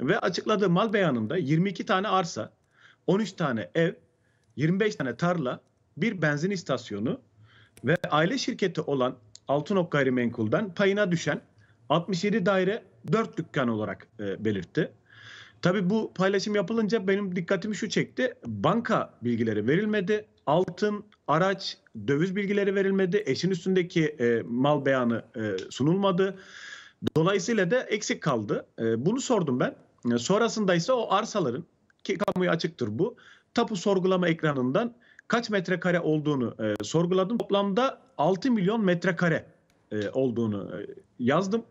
Ve açıkladığı mal beyanında 22 tane arsa, 13 tane ev, 25 tane tarla, bir benzin istasyonu ve aile şirketi olan Altınok Gayrimenkul'den payına düşen 67 daire 4 dükkan olarak e, belirtti. Tabi bu paylaşım yapılınca benim dikkatimi şu çekti. Banka bilgileri verilmedi. Altın, araç, döviz bilgileri verilmedi. Eşin üstündeki e, mal beyanı e, sunulmadı. Dolayısıyla da eksik kaldı. E, bunu sordum ben. Ee, sonrasında ise o arsaların ki kamuya açıktır bu. Tapu sorgulama ekranından kaç metrekare olduğunu e, sorguladım. Toplamda 6 milyon metrekare e, olduğunu e, yazdım.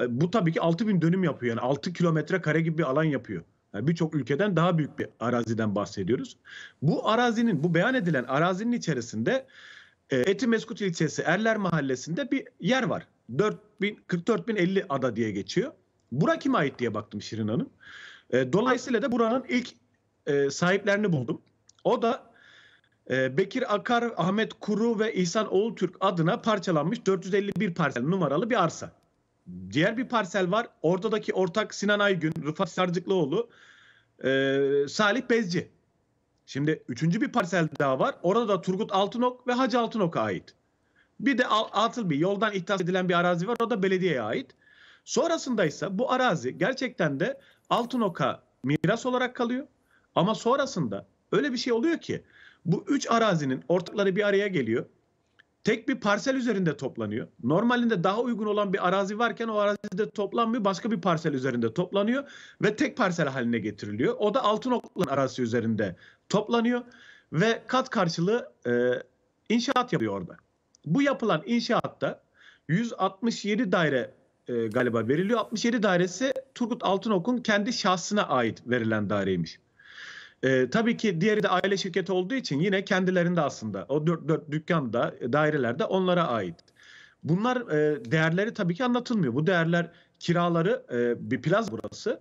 E, bu tabii ki 6 bin dönüm yapıyor. Yani 6 kilometre kare gibi bir alan yapıyor. Yani e, Birçok ülkeden daha büyük bir araziden bahsediyoruz. Bu arazinin, bu beyan edilen arazinin içerisinde e, Etimeskut ilçesi Erler Mahallesi'nde bir yer var. 4050 ada diye geçiyor. Bura kime ait diye baktım Şirin Hanım. E, dolayısıyla da buranın ilk e, sahiplerini buldum. O da e, Bekir Akar, Ahmet Kuru ve İhsan Oğultürk adına parçalanmış 451 parsel numaralı bir arsa. Diğer bir parsel var. Ortadaki ortak Sinan Aygün, Rıfat Sarcıklıoğlu, e, Salih Bezci. Şimdi üçüncü bir parsel daha var. Orada da Turgut Altınok ve Hacı Altınok'a ait. Bir de Atıl bir yoldan ihtas edilen bir arazi var. O da belediyeye ait. Sonrasında ise bu arazi gerçekten de Altınok'a miras olarak kalıyor. Ama sonrasında öyle bir şey oluyor ki bu üç arazinin ortakları bir araya geliyor. Tek bir parsel üzerinde toplanıyor. Normalinde daha uygun olan bir arazi varken o arazide toplanmıyor. Başka bir parsel üzerinde toplanıyor ve tek parsel haline getiriliyor. O da Altınok'un arazisi üzerinde toplanıyor ve kat karşılığı e, inşaat yapıyor orada. Bu yapılan inşaatta 167 daire e, galiba veriliyor. 67 dairesi Turgut Altınok'un kendi şahsına ait verilen daireymiş. E, tabii ki diğeri de aile şirketi olduğu için yine kendilerinde aslında o dört, dört dükkanda e, dairelerde onlara ait. Bunlar e, değerleri tabii ki anlatılmıyor. Bu değerler kiraları e, bir plaz burası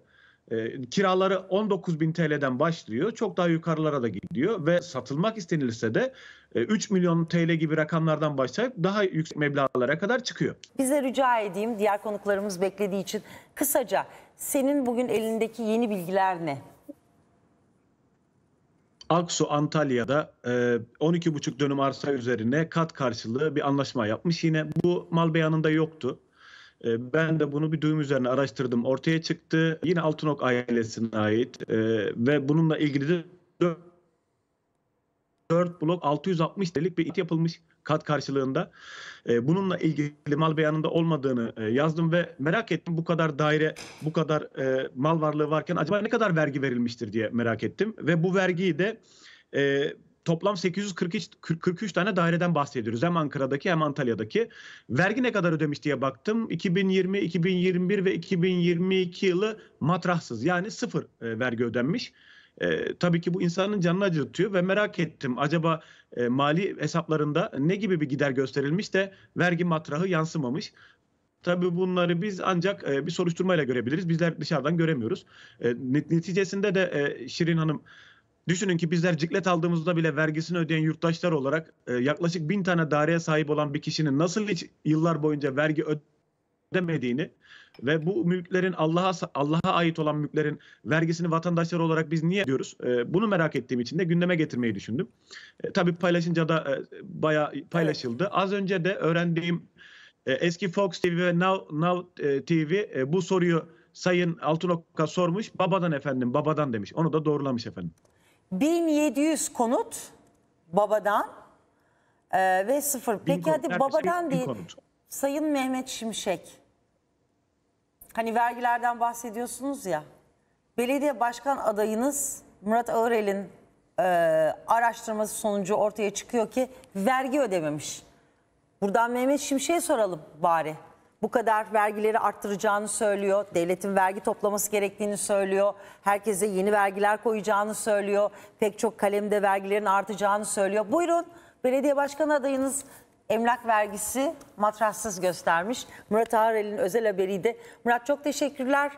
e, kiraları 19 bin TL'den başlıyor. Çok daha yukarılara da gidiyor ve satılmak istenilirse de 3 e, milyon TL gibi rakamlardan başlayıp daha yüksek meblağlara kadar çıkıyor. Bize rica edeyim diğer konuklarımız beklediği için kısaca senin bugün elindeki yeni bilgiler ne? Aksu Antalya'da 12,5 e, dönüm arsa üzerine kat karşılığı bir anlaşma yapmış. Yine bu mal beyanında yoktu. Ee, ben de bunu bir duyum üzerine araştırdım. Ortaya çıktı. Yine Altınok ailesine ait ee, ve bununla ilgili de 4 blok 660 delik bir it yapılmış kat karşılığında. E, bununla ilgili mal beyanında olmadığını e, yazdım ve merak ettim bu kadar daire, bu kadar e, mal varlığı varken acaba ne kadar vergi verilmiştir diye merak ettim. Ve bu vergiyi de toplam 843 43 tane daireden bahsediyoruz. Hem Ankara'daki hem Antalya'daki. Vergi ne kadar ödemiş diye baktım. 2020, 2021 ve 2022 yılı matrahsız yani sıfır e, vergi ödenmiş. E, tabii ki bu insanın canını acıtıyor ve merak ettim acaba e, mali hesaplarında ne gibi bir gider gösterilmiş de vergi matrahı yansımamış. Tabii bunları biz ancak e, bir soruşturmayla görebiliriz. Bizler dışarıdan göremiyoruz. E, neticesinde de e, Şirin Hanım Düşünün ki bizler ciklet aldığımızda bile vergisini ödeyen yurttaşlar olarak e, yaklaşık bin tane daireye sahip olan bir kişinin nasıl hiç yıllar boyunca vergi ödemediğini ve bu mülklerin Allah'a Allah'a ait olan mülklerin vergisini vatandaşlar olarak biz niye diyoruz? E, bunu merak ettiğim için de gündeme getirmeyi düşündüm. E, tabii paylaşınca da e, bayağı paylaşıldı. Az önce de öğrendiğim e, eski Fox TV ve Now, Now e, TV e, bu soruyu Sayın Altınok'a sormuş. Babadan efendim, babadan demiş. Onu da doğrulamış efendim. 1700 konut babadan e, ve sıfır. Bin Peki konut, hadi babadan değil. Sayın Mehmet Şimşek. Hani vergilerden bahsediyorsunuz ya. Belediye başkan adayınız Murat Ağırel'in e, araştırması sonucu ortaya çıkıyor ki vergi ödememiş. Buradan Mehmet Şimşek'e soralım bari bu kadar vergileri arttıracağını söylüyor. Devletin vergi toplaması gerektiğini söylüyor. Herkese yeni vergiler koyacağını söylüyor. Pek çok kalemde vergilerin artacağını söylüyor. Buyurun belediye başkan adayınız emlak vergisi matrassız göstermiş. Murat Ağrel'in özel haberi de. Murat çok teşekkürler.